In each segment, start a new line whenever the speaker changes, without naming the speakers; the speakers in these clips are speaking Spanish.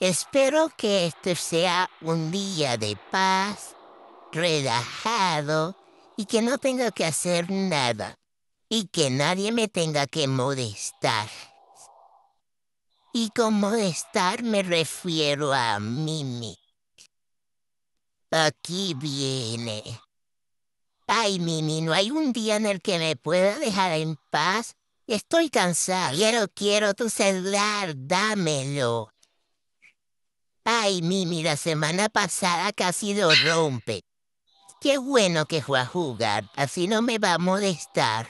Espero que este sea un día de paz, relajado y que no tenga que hacer nada y que nadie me tenga que molestar. Y con molestar me refiero a Mimi. Aquí viene. Ay, Mimi, no hay un día en el que me pueda dejar en paz. Estoy cansado. Quiero, quiero tu celular. Dámelo. Ay, Mimi, la semana pasada casi lo rompe. Qué bueno que fue a jugar, así no me va a molestar.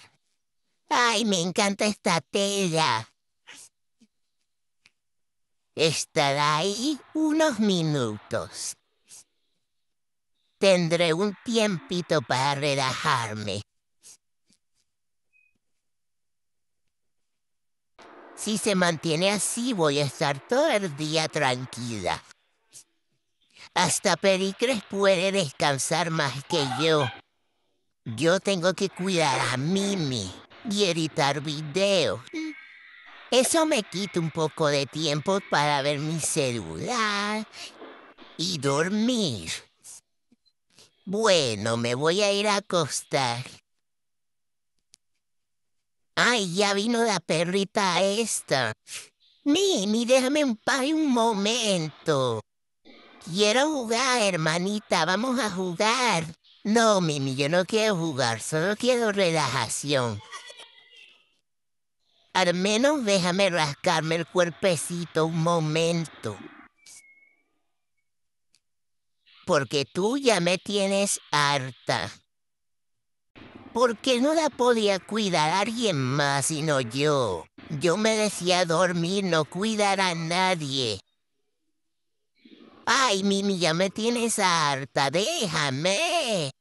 Ay, me encanta esta tela. Estará ahí unos minutos. Tendré un tiempito para relajarme. Si se mantiene así, voy a estar todo el día tranquila. Hasta Pericles puede descansar más que yo. Yo tengo que cuidar a Mimi y editar videos. Eso me quita un poco de tiempo para ver mi celular y dormir. Bueno, me voy a ir a acostar. Ay, ya vino la perrita esta. Mimi, déjame un paz un momento. Quiero jugar, hermanita, vamos a jugar. No, Mimi, yo no quiero jugar, solo quiero relajación. Al menos déjame rascarme el cuerpecito un momento. Porque tú ya me tienes harta porque no la podía cuidar alguien más sino yo. Yo me decía dormir, no cuidar a nadie. Ay, Mimi, ya me tienes harta, déjame.